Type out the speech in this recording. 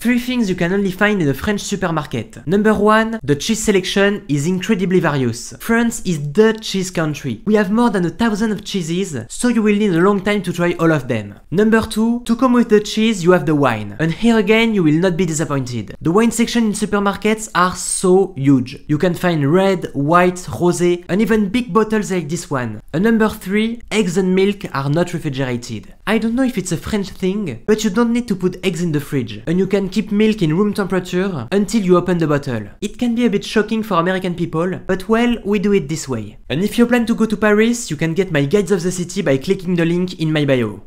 Three things you can only find in a French supermarket. Number one, the cheese selection is incredibly various. France is the cheese country. We have more than a thousand of cheeses, so you will need a long time to try all of them. Number two, to come with the cheese, you have the wine. And here again, you will not be disappointed. The wine section in supermarkets are so huge. You can find red, white, rosé, and even big bottles like this one. And number three, eggs and milk are not refrigerated. I don't know if it's a French thing, but you don't need to put eggs in the fridge, and you can keep milk in room temperature until you open the bottle. It can be a bit shocking for American people, but well, we do it this way. And if you plan to go to Paris, you can get my Guides of the City by clicking the link in my bio.